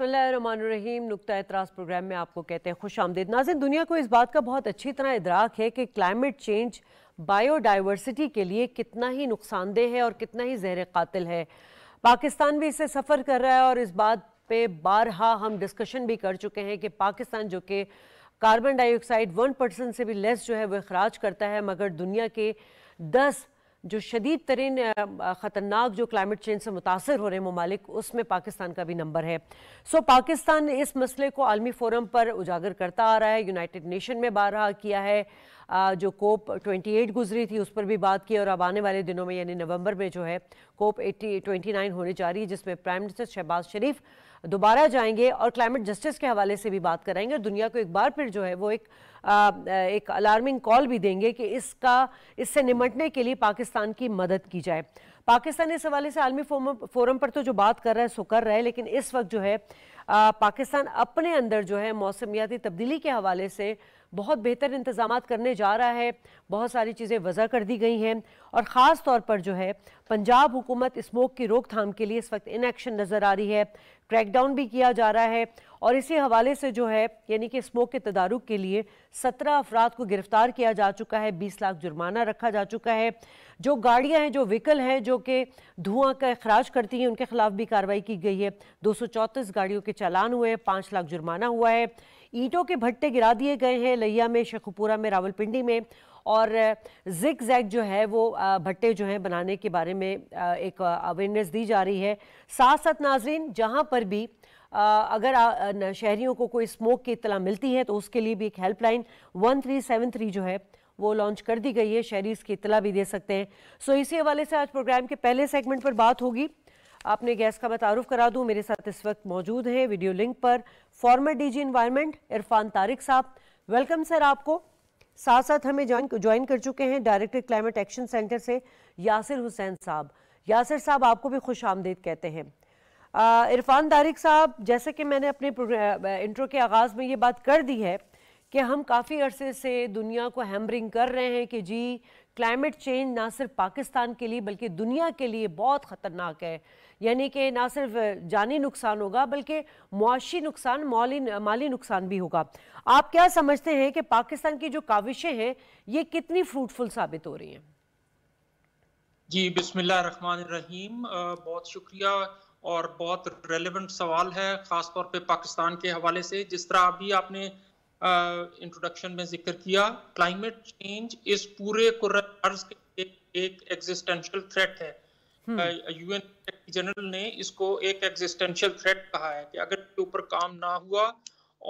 बसमीम नुकता एतराज़ प्रोग्राम में आपको कहते हैं खुश आमदेद नाजिन दुनिया को इस बात का बहुत अच्छी तरह इदराक है कि क्लाइमेट चेंज बायोडाइवर्सिटी के लिए कितना ही नुकसानदेह है और कितना ही जहर कातिल है पाकिस्तान भी इससे सफ़र कर रहा है और इस बात पे बारहा हम डिस्कशन भी कर चुके हैं कि पाकिस्तान जो कि कार्बन डाइऑक्साइड वन परसेंट से भी लेस जो है वो अखराज करता है मगर दुनिया के दस जो शदीद तरीन ख़तरनाक जो क्लाइमेट चेंज से मुतासर हो रहे ममालिक उसमें पाकिस्तान का भी नंबर है सो पाकिस्तान इस मसले को आलमी फोरम पर उजागर करता आ रहा है यूनाइटेड नेशन में बारह किया है जो कोप 28 गुजरी थी उस पर भी बात की और अब आने वाले दिनों में यानी नवंबर में जो है कोप 80 29 होने जा रही है जिसमें प्राइम मिनिस्टर शहबाज शरीफ दोबारा जाएंगे और क्लाइमेट जस्टिस के हवाले से भी बात कराएंगे और दुनिया को एक बार फिर जो है वो एक आ, एक अलार्मिंग कॉल भी देंगे कि इसका इससे निमटने के लिए पाकिस्तान की मदद की जाए पाकिस्तान इस हवाले से आलमी फोरम पर तो जो बात कर रहा है सो कर रहा है लेकिन इस वक्त जो है आ, पाकिस्तान अपने अंदर जो है मौसमियाती तब्दीली के हवाले से बहुत बेहतर इंतजाम करने जा रहा है बहुत सारी चीज़ें वज़ा कर दी गई हैं और ख़ास तौर पर जो है पंजाब हुकूमत स्मोक की रोकथाम के लिए इस वक्त इनएक्शन नज़र आ रही है क्रैकडाउन भी किया जा रहा है और इसी हवाले से जो है यानी कि स्मोक के तदारुक के लिए सत्रह अफराद को गिरफ्तार किया जा चुका है बीस लाख जुर्माना रखा जा चुका है जो गाड़ियां हैं जो व्हीकल हैं जो कि धुआं का अखराज करती हैं उनके खिलाफ भी कार्रवाई की गई है दो गाड़ियों के चालान हुए हैं पाँच लाख जुर्माना हुआ है ईंटों के भट्टे गिरा दिए गए हैं लहिया में शेखुपुरा में रावलपिंडी में और जिक जैक जो है वो भट्टे जो हैं बनाने के बारे में एक अवेयरनेस दी जा रही है साथ साथ नाजरीन जहाँ पर भी अगर शहरियों को कोई स्मोक की इतला मिलती है तो उसके लिए भी एक helpline one three seven three जो है वो लॉन्च कर दी गई है शहरी इसकी इतला भी दे सकते हैं सो इसी हवाले से आज प्रोग्राम के पहले सेगमेंट पर बात होगी आपने गैस का मैं तारुफ करा दूं मेरे साथ इस वक्त मौजूद हैं वीडियो लिंक पर former DG environment Irfan Tariq साहब वेलकम सर आपको साथ साथ हमें ज्वाइन ज्वाइन कर चुके हैं डायरेक्टर क्लाइमेट एक्शन सेंटर से यासिर हुसैन साहब यासिर साहब आपको भी खुश आमदेद कहते हैं इरफान तारिक साहब जैसे कि मैंने अपने इंट्रो के आगाज़ में ये बात कर दी है कि हम काफ़ी अरसे से दुनिया को हैमरिंग कर रहे हैं कि जी क्लाइमेट चेंज ना सिर्फ पाकिस्तान के लिए बल्कि दुनिया के लिए बहुत ख़तरनाक है यानी कि ना सिर्फ जानी नुकसान होगा बल्कि मुआशी नुकसान माली माली नुकसान भी होगा आप क्या समझते हैं कि पाकिस्तान की जो काविशें हैं ये कितनी फ्रूटफुल साबित हो रही हैं जी बिस्मिल्लाह रहमान रहीम बहुत शुक्रिया और बहुत रेलेवेंट सवाल है खासतौर पे पाकिस्तान के हवाले से जिस तरह अभी आपने इंट्रोडक्शन में जिक्र किया क्लाइमेट चेंज इस पूरे के एक एग्जिस्टेंशियल थ्रेट है यूएन सेक्रेटरी जनरल ने इसको एक एग्जिस्टेंशियल थ्रेट कहा है कि अगर इसके ऊपर काम ना हुआ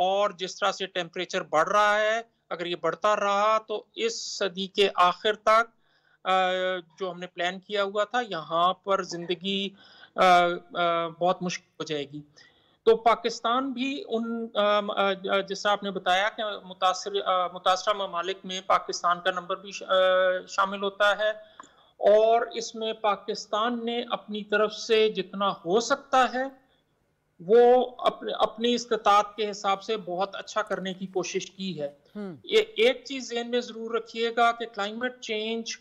और जिस तरह से टेम्परेचर बढ़ रहा है अगर ये बढ़ता रहा तो इस सदी के आखिर तक जो हमने प्लान किया हुआ था यहाँ पर जिंदगी बहुत मुश्किल हो जाएगी तो पाकिस्तान भी उन जैसा आपने बताया कि मुतासर मुतासर ममालिक में पाकिस्तान का नंबर भी शामिल होता है और इसमें पाकिस्तान ने अपनी तरफ से जितना हो सकता है वो अपने अपनी इस्तात के हिसाब से बहुत अच्छा करने की कोशिश की है ये हम्म। एक चीज जेन में जरूर रखिएगा कि क्लाइमेट चेंज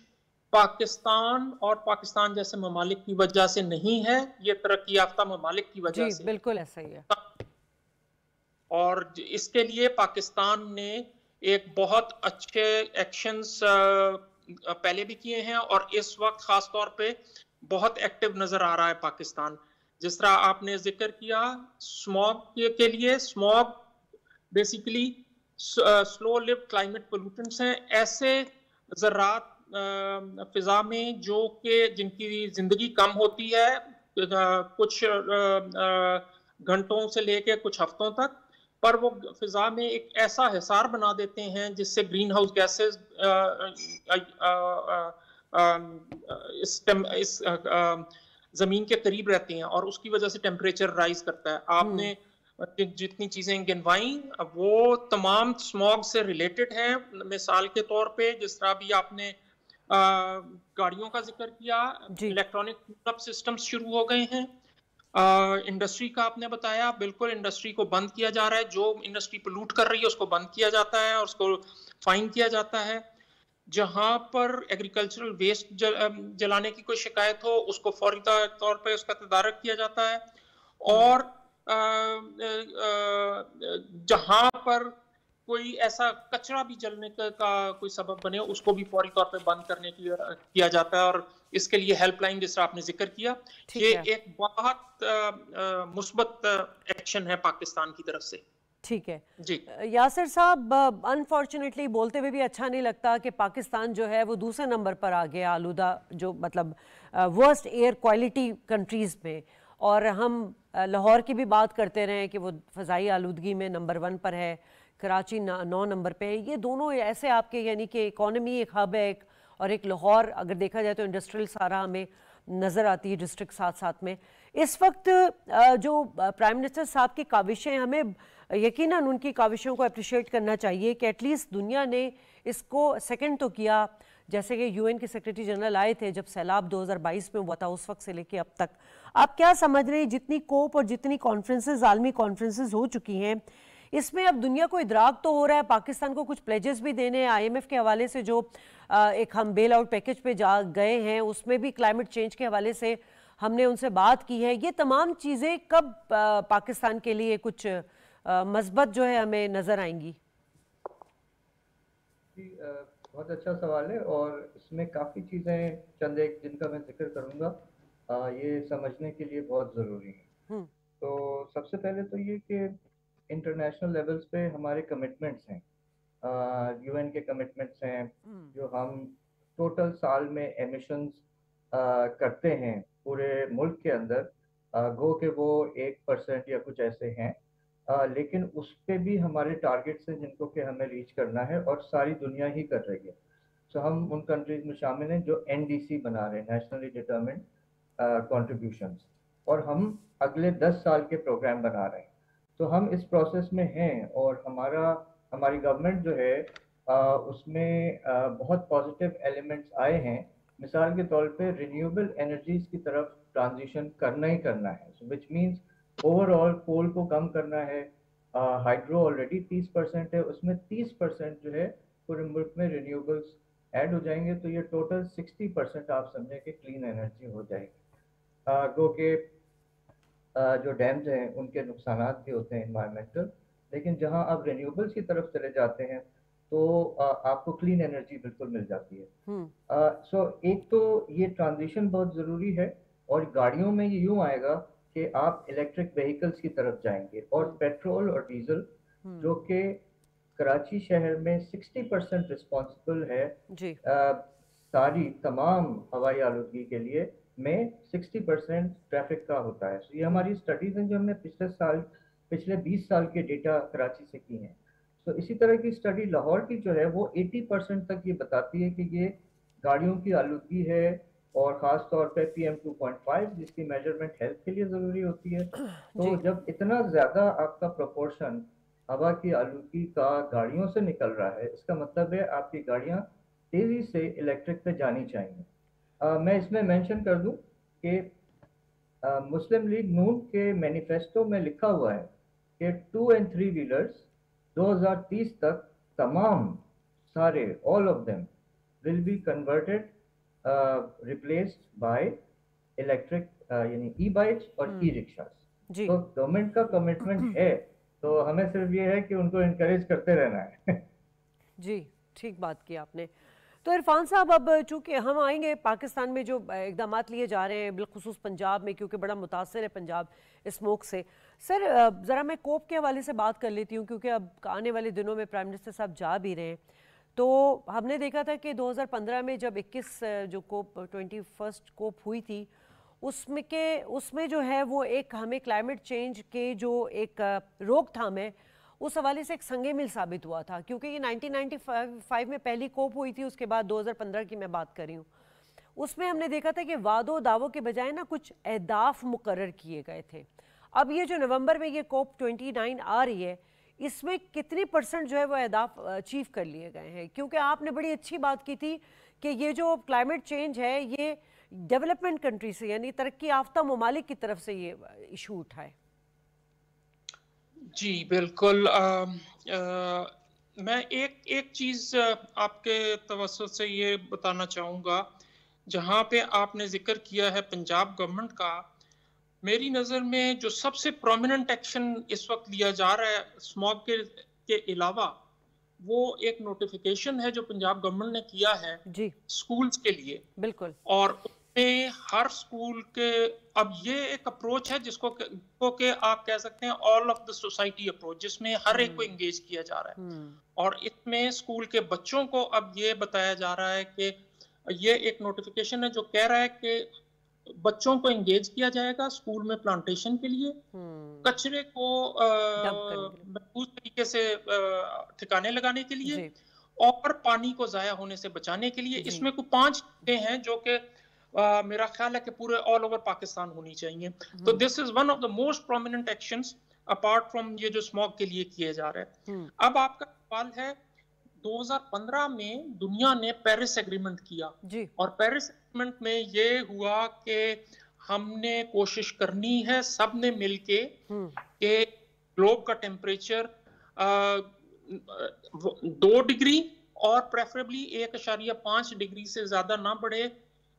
पाकिस्तान और पाकिस्तान जैसे ममालिक की वजह से नहीं है ये तरक्की याफ्ता ममालिक की वजह से बिल्कुल ऐसा ही है और इसके लिए पाकिस्तान ने एक बहुत अच्छे एक्शंस पहले भी किए हैं और इस वक्त खास तौर पे बहुत एक्टिव नजर आ रहा है पाकिस्तान जिस तरह आपने जिक्र किया स्मॉग के लिए smog basically slow live climate pollutants हैं ऐसे जरात फिजा में जो कि जिनकी ज़िंदगी कम होती है कुछ घंटों से लेके कुछ हफ्तों तक पर वो फिजा में एक ऐसा हिसार बना देते हैं जिससे ग्रीन हाउस गैसेस इस, इस ज़मीन के करीब रहती हैं और उसकी वजह से टेम्परेचर राइज करता है हम्म। आपने जितनी चीज़ें गिनवाई वो तमाम स्मॉग से रिलेटेड हैं मिसाल के तौर पे जिस तरह भी आपने गाड़ियों का जिक्र किया इलेक्ट्रॉनिक पिकअप सिस्टम शुरू हो गए हैं इंडस्ट्री का आपने बताया बिल्कुल इंडस्ट्री को बंद किया जा रहा है जो इंडस्ट्री पोल्यूट कर रही है उसको बंद किया जाता है और उसको फाइन किया जाता है जहां पर एग्रीकल्चरल वेस्ट जल, जलाने की कोई शिकायत हो उसको फौरी तौर पर उसका तदारक किया जाता है और जहां पर कोई ऐसा कचरा भी जलने का, का कोई सबब बने उसको भी फौरी तौर पर बंद करने के लिए किया जाता है और इसके लिए हेल्पलाइन जिस आपने जिक्र किया ये एक बहुत मुस्बत एक्शन है पाकिस्तान की तरफ से ठीक है जी यासिर साहब अनफॉर्चुनेटली बोलते हुए भी अच्छा नहीं लगता कि पाकिस्तान जो है वो दूसरे नंबर पर आ गया आलूदा जो मतलब वर्स्ट एयर क्वालिटी कंट्रीज़ में और हम लाहौर की भी बात करते रहे कि वो फ़जाई आलूदगी में नंबर वन पर है कराची नौ नंबर पे ये दोनों ऐसे आपके यानी कि इकोनमी एक हब है एक और एक लाहौर अगर देखा जाए तो इंडस्ट्रियल सारा हमें नज़र आती है डिस्ट्रिक्ट साथ साथ में इस वक्त जो प्राइम मिनिस्टर साहब की काविशें हमें यकीन उनकी काविशों को अप्रिशिएट करना चाहिए कि एटलीस्ट दुनिया ने इसको सेकेंड तो किया जैसे कि यूएन के सेक्रेटरी जनरल आए थे जब सैलाब 2022 में हुआ था उस वक्त से लेके अब तक आप क्या समझ रहे हैं जितनी कोप और जितनी कॉन्फ्रेंसेज आलमी कॉन्फ्रेंसेज हो चुकी हैं इसमें अब दुनिया को इदराक तो हो रहा है पाकिस्तान को कुछ प्लेजेस भी देने हैं आईएमएफ के हवाले से जो एक हम बेल आउट पैकेज पे जा गए हैं उसमें भी क्लाइमेट चेंज के हवाले से हमने उनसे बात की है ये तमाम चीज़ें कब पाकिस्तान के लिए कुछ मजबत जो है हमें नज़र आएंगी बहुत अच्छा सवाल है और इसमें काफ़ी चीज़ें चंद एक जिनका मैं जिक्र करूँगा ये समझने के लिए बहुत ज़रूरी है हम्म। तो सबसे पहले तो ये कि इंटरनेशनल लेवल्स पे हमारे कमिटमेंट्स हैं यूएन के कमिटमेंट्स हैं hmm. जो हम टोटल साल में एमिशंस करते हैं पूरे मुल्क के अंदर गो के वो एक परसेंट या कुछ ऐसे हैं लेकिन उस पर भी हमारे टारगेट्स हैं जिनको कि हमें रीच करना है और सारी दुनिया ही कर रही है सो हम उन कंट्रीज में शामिल हैं जो एन बना रहे हैं नेशनली डिटर्मेंट कॉन्ट्रीब्यूशन और हम अगले दस साल के प्रोग्राम बना रहे हैं तो हम इस प्रोसेस में हैं और हमारा हमारी गवर्नमेंट जो है आ, उसमें आ, बहुत पॉजिटिव एलिमेंट्स आए हैं मिसाल के तौर पे रिन्यूएबल एनर्जीज की तरफ ट्रांजिशन करना ही करना है विच मीन्स ओवरऑल कोल को कम करना है हाइड्रो ऑलरेडी तीस परसेंट है उसमें तीस परसेंट जो है पूरे मुल्क में रिन्यूएबल्स ऐड हो जाएंगे तो ये टोटल सिक्सटी परसेंट आप समझें कि क्लीन एनर्जी हो जाएगी क्योंकि जो डैम्स हैं उनके नुकसान भी होते हैं इन्वायरमेंटल लेकिन जहाँ आप रिन्यूबल्स की तरफ चले जाते हैं तो आपको क्लीन एनर्जी बिल्कुल मिल जाती है सो हम्म। so, एक तो ये ट्रांजिशन बहुत ज़रूरी है और गाड़ियों में ये यूँ आएगा कि आप इलेक्ट्रिक व्हीकल्स की तरफ जाएंगे और पेट्रोल हम्म। और डीजल हम्म। जो कि कराची शहर में 60 परसेंट रिस्पॉन्सिबल है आ, सारी तमाम हवाई आलूगी के लिए में 60 परसेंट ट्रैफिक का होता है तो ये हमारी स्टडीज हैं जो हमने पिछले साल पिछले 20 साल के डेटा कराची से की हैं तो इसी तरह की स्टडी लाहौर की जो है वो 80 परसेंट तक ये बताती है कि ये गाड़ियों की आलूगी है और ख़ास तौर पे पी एम जिसकी मेजरमेंट हेल्थ के लिए ज़रूरी होती है तो जब इतना ज़्यादा आपका प्रपोर्शन हवा की आलूदगी का गाड़ियों से निकल रहा है इसका मतलब है आपकी गाड़ियाँ तेज़ी से इलेक्ट्रिक पे जानी चाहिए मैं इसमें मेंशन कर दूं कि मुस्लिम लीग नून के मैनिफेस्टो में लिखा हुआ है कि टू एंड थ्री व्हीलर्स 2030 तक तमाम सारे all of them will be converted replaced by electric यानी ई बाइक्स और ई हम्म। रिक्शा तो गवर्नमेंट का कमिटमेंट है तो हमें सिर्फ ये है कि उनको इनकरेज करते रहना है जी ठीक बात की आपने तो इरफान साहब अब चूंकि हम आएंगे पाकिस्तान में जो इकदाम लिए जा रहे हैं बिलखसूस पंजाब में क्योंकि बड़ा मुतासर है पंजाब स्मोक से सर ज़रा मैं कोप के हवाले से बात कर लेती हूँ क्योंकि अब आने वाले दिनों में प्राइम मिनिस्टर साहब जा भी रहे हैं तो हमने देखा था कि 2015 में जब 21 जो कोप ट्वेंटी फर्स्ट कोप हुई थी उसमें के उसमें जो है वो एक हमें क्लाइमेट चेंज के जो एक रोकथाम है उस हवाले से एक संगे मिल साबित हुआ था क्योंकि ये 1995 में पहली कोप हुई थी उसके बाद 2015 की मैं बात कर रही हूँ उसमें हमने देखा था कि वादों दावों के बजाय ना कुछ अहदाफ मुकर किए गए थे अब ये जो नवंबर में ये कोप 29 आ रही है इसमें कितने परसेंट जो है वो अहदाफ अचीव कर लिए गए हैं क्योंकि आपने बड़ी अच्छी बात की थी कि ये जो क्लाइमेट चेंज है ये डेवलपमेंट कंट्री से यानी तरक्की याफ्ता ममालिक की तरफ से ये इशू उठाए जी बिल्कुल आ, आ, मैं एक एक चीज़ आपके तवसत से ये बताना चाहूंगा जहाँ पे आपने जिक्र किया है पंजाब गवर्नमेंट का मेरी नज़र में जो सबसे प्रोमिनेंट एक्शन इस वक्त लिया जा रहा है स्मॉग के के अलावा वो एक नोटिफिकेशन है जो पंजाब गवर्नमेंट ने किया है जी स्कूल्स के लिए बिल्कुल और में हर स्कूल के अब ये एक अप्रोच है जिसको के, के आप कह सकते हैं all of the society approach जिसमें हर एक को एंगेज हम्म। किया जा रहा है हम्म। और इसमें स्कूल के बच्चों को अब ये बताया जा रहा है कि ये एक नोटिफिकेशन है जो कह रहा है कि बच्चों को एंगेज किया जाएगा स्कूल में प्लांटेशन के लिए हम्म। कचरे को महफूज तरीके से ठिकाने लगाने के लिए और पानी को जाया होने से बचाने के लिए इसमें कुछ पांच चीजें हैं जो कि Uh, मेरा ख्याल है कि पूरे ऑल ओवर पाकिस्तान होनी चाहिए तो this is one of the most prominent action apart from ये जो स्मॉग के लिए किए जा रहे हैं हम्म। अब आपका सवाल है 2015 में दुनिया ने पेरिस एग्रीमेंट किया जी. और पेरिस एग्रीमेंट में ये हुआ कि हमने कोशिश करनी है सब ने मिल के ग्लोब हम्म। का टेम्परेचर uh, दो डिग्री और प्रेफरेबली एक अशारिया पांच डिग्री से ज्यादा ना बढ़े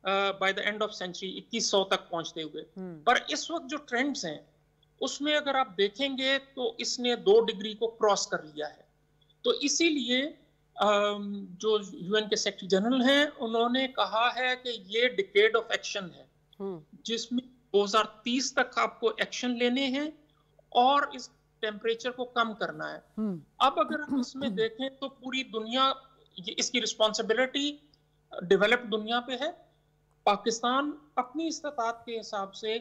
by the end of century 2100 तक पहुंचते हुए हम्म। पर इस वक्त जो ट्रेंड्स हैं उसमें अगर आप देखेंगे तो इसने दो डिग्री को क्रॉस कर लिया है तो इसीलिए जो यूएन के सेक्रेटरी जनरल हैं उन्होंने कहा है कि ये डिकेड ऑफ एक्शन है हम्म। जिसमें 2030 तक आपको एक्शन लेने हैं और इस टेम्परेचर को कम करना है हम्म। अब अगर हम इसमें देखें तो पूरी दुनिया इसकी रिस्पॉन्सिबिलिटी डेवलप्ड दुनिया पे है पाकिस्तान अपनी इस्तात के हिसाब से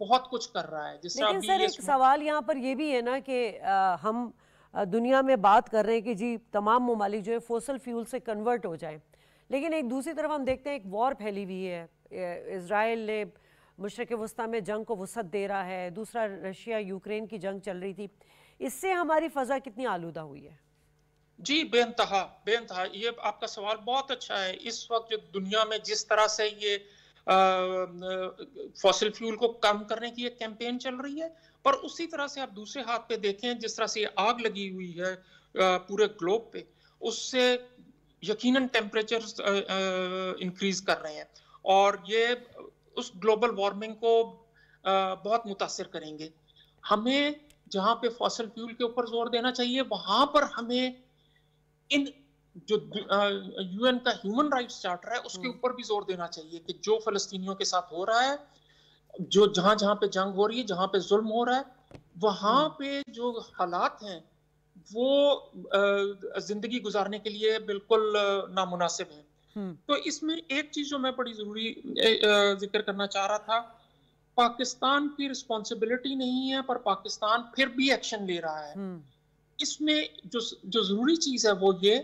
बहुत कुछ कर रहा है जिससे लेकिन सर एक सवाल यहाँ पर ये भी है ना कि आ, हम दुनिया में बात कर रहे हैं कि जी तमाम ममालिक जो है फोसल फ्यूल से कन्वर्ट हो जाए लेकिन एक दूसरी तरफ हम देखते हैं एक वॉर फैली हुई है इसराइल ने मशरक वस्ती में जंग को वसत दे रहा है दूसरा रशिया यूक्रेन की जंग चल रही थी इससे हमारी फ़जा कितनी आलूदा हुई है जी बेनतहा बेनतहा ये आपका सवाल बहुत अच्छा है इस वक्त जो दुनिया में जिस तरह से ये फॉसिल फ्यूल को कम करने की एक कैंपेन चल रही है पर उसी तरह से आप दूसरे हाथ पे देखें जिस तरह से आग लगी हुई है पूरे ग्लोब पे उससे यकीनन टेम्परेचर इंक्रीज कर रहे हैं और ये उस ग्लोबल वार्मिंग को बहुत मुतासर करेंगे हमें जहाँ पे फॉसल फ्यूल के ऊपर जोर देना चाहिए वहां पर हमें इन जो यूएन का ह्यूमन राइट्स चार्टर है उसके हम्म। ऊपर भी जोर देना चाहिए कि जो फलस्तीनियों के साथ हो रहा है जो जहां जहां पे जंग हो रही है जहां पे जुल्म हो रहा है वहां हम्म। पे जो हालात हैं वो जिंदगी गुजारने के लिए बिल्कुल नामुनासिब है हम्म। तो इसमें एक चीज जो मैं बड़ी जरूरी जिक्र करना चाह रहा था पाकिस्तान की रिस्पॉन्सिबिलिटी नहीं है पर पाकिस्तान फिर भी एक्शन ले रहा है इसमें जो जो जरूरी चीज है वो ये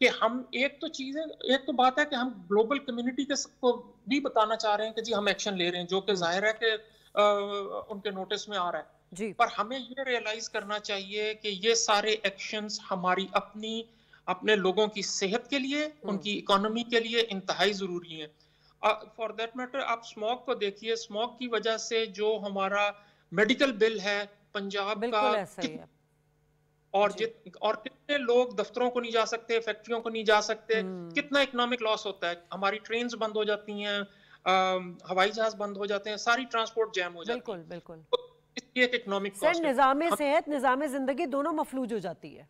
कि हम एक तो चीज है एक तो बात है कि हम ग्लोबल कम्युनिटी के सबको भी बताना चाह रहे हैं कि जी हम एक्शन ले रहे हैं जो कि जाहिर है कि उनके नोटिस में आ रहा है जी। पर हमें ये रियलाइज करना चाहिए कि ये सारे एक्शंस हमारी अपनी अपने लोगों की सेहत के लिए हम्म। उनकी इकोनॉमी के लिए इंतहाई ज़रूरी है फॉर देट मैटर आप स्मॉग को देखिए स्मॉग की वजह से जो हमारा मेडिकल बिल है पंजाब का और जित और कि, कितने लोग दफ्तरों को नहीं जा सकते फैक्ट्रियों को नहीं जा सकते हम्म। कितना इकोनॉमिक लॉस होता है हमारी ट्रेन बंद हो जाती हैं हवाई जहाज बंद हो जाते हैं सारी ट्रांसपोर्ट जैम हो जाती बिल्कुल बिल्कुल तो निज़ाम सेहत निज़ाम जिंदगी दोनों मफलूज हो जाती है